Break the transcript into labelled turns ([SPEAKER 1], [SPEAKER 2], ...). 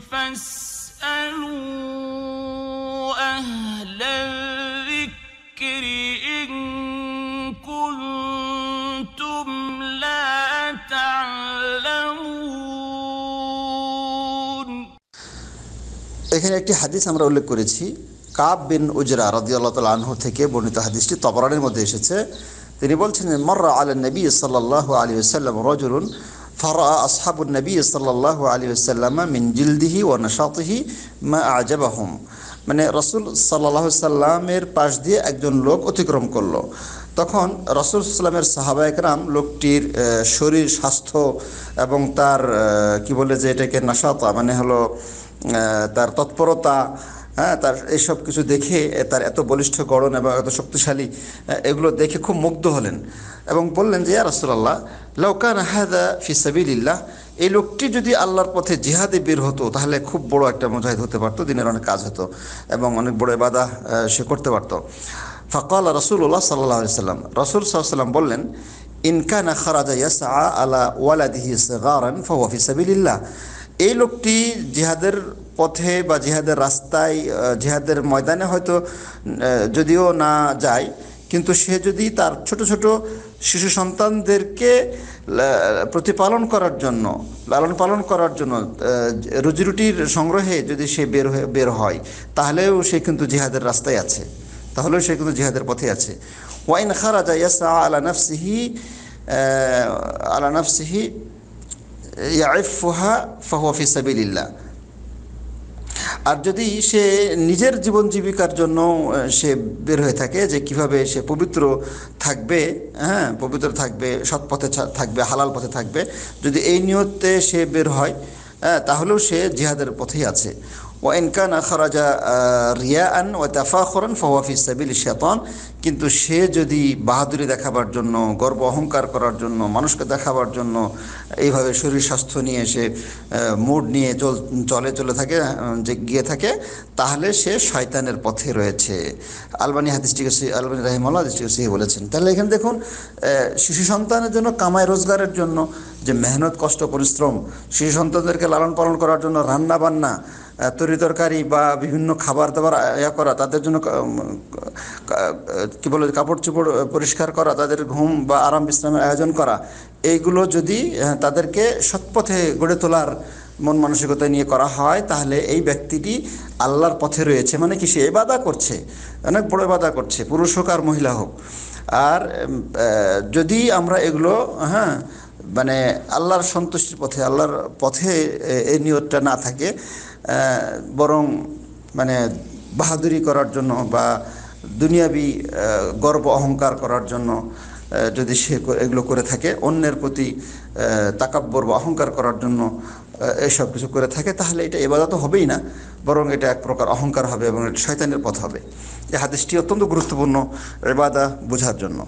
[SPEAKER 1] এখানে একটি হাদিস আমরা উল্লেখ করেছি কাব বিন উজরা রাদিয়াল্লাহ তাল আনহু থেকে বর্ণিত হাদিসটি তবরানের মধ্যে এসেছে তিনি বলছেন মর্রা আল নবী সাল্লাহ আলী সাল্লাম রজরুন ফারা আসহাবুল নবী সাল্লাহ আলী সাল্লামা মিন জিলদিহি ও নশাতহি মা আজবাহম মানে রসুল সাল্লাহ সাল্লামের পাশ দিয়ে একজন লোক অতিক্রম করলো তখন রসুল সাল্লামের সাহাবা একরাম লোকটির শরীর স্বাস্থ্য এবং তার কি বলে যে এটাকে নাশাতা মানে হলো তার তৎপরতা হ্যাঁ তার এইসব কিছু দেখে তার এত বলিষ্ঠ গড়ন এবং এত শক্তিশালী এগুলো দেখে খুব মুগ্ধ হলেন এবং বললেন যে ইয়া লৌকান হাদা ফিসাবিল্লাহ এই লোকটি যদি আল্লাহর পথে জিহাদে বের হতো তাহলে খুব বড় একটা মুজাহিদ হতে পারতো দিনের অনেক কাজ হতো এবং অনেক বড় বাধা সে করতে পারতো ফকাল রসুল্লাহ সাল্লাহ সাল্লাম রসুল সাল্লাম বললেন ইনকানা খারাজা ইয়াসা আলা ওয়ালাদিহি সাগারান ফাওয়া ফিসাবিল্লাহ এই লোকটি জিহাদের পথে বা জিহাদের রাস্তায় জিহাদের ময়দানে হয়তো যদিও না যায় কিন্তু সে যদি তার ছোট ছোট শিশু সন্তানদেরকে প্রতিপালন করার জন্য লালন পালন করার জন্য রুজিরুটির সংগ্রহে যদি সে বের হয়ে বের হয় তাহলেও সে কিন্তু জিহাদের রাস্তায় আছে তাহলেও সে কিন্তু জিহাদের পথে আছে ওয়াইন খারাজা ইয়াসা আলা নফসিহি আলা নফসিহি ইয়াইফুহা ফাহুয়াফি সাবিলিল্লাহ আর যদি সে নিজের জীবন জীবিকার জন্য সে বের হয়ে থাকে যে কিভাবে সে পবিত্র থাকবে হ্যাঁ পবিত্র থাকবে সৎ পথে থাকবে হালাল পথে থাকবে যদি এই নিয়তে সে বের হয় হ্যাঁ, তাহলেও সে জিহাদের পথেই আছে ও এনকান খরাজা রিয়া আন ও তাফা খরন ফওয়াফি সাবিল শেতন কিন্তু সে যদি বাহাদুরি দেখাবার জন্য গর্ব অহংকার করার জন্য মানুষকে দেখাবার জন্য এইভাবে শরীর স্বাস্থ্য নিয়ে সে মুড নিয়ে চল চলে চলে থাকে যে গিয়ে থাকে তাহলে সে শয়তানের পথে রয়েছে আলবানি হাদিসটিকে আলবানি রাহিমাল্লা হাদিসটিকে সহি বলেছেন তাহলে এখানে দেখুন শিশু সন্তানের জন্য কামাই রোজগারের জন্য যে মেহনত কষ্ট পরিশ্রম শিশু সন্তানদেরকে লালন পালন করার জন্য রান্না বান্না তরি তরকারি বা বিভিন্ন খাবার দাবার ইয়া করা তাদের জন্য কী বলে কাপড় চোপড় পরিষ্কার করা তাদের ঘুম বা আরাম বিশ্রামের আয়োজন করা এইগুলো যদি হ্যাঁ, তাদেরকে সৎপথে গড়ে তোলার মন মানসিকতা নিয়ে করা হয় তাহলে এই ব্যক্তিটি আল্লাহর পথে রয়েছে মানে কি সে এ বাধা করছে অনেক বড় বাধা করছে পুরুষ হোক আর মহিলা হোক আর যদি আমরা এগুলো হ্যাঁ মানে আল্লাহর সন্তুষ্টির পথে আল্লাহর পথে এই নিয়তটা না থাকে বরং মানে বাহাদুরি করার জন্য বা দুনিয়াবি গর্ব অহংকার করার জন্য যদি সে এগুলো করে থাকে অন্যের প্রতি তাকাব্বর বা অহংকার করার জন্য এসব কিছু করে থাকে তাহলে এটা এবাদত হবেই না বরং এটা এক প্রকার অহংকার হবে এবং এটা শয়তানের পথ হবে এই হাদেশটি অত্যন্ত গুরুত্বপূর্ণ এবাদা বোঝার জন্য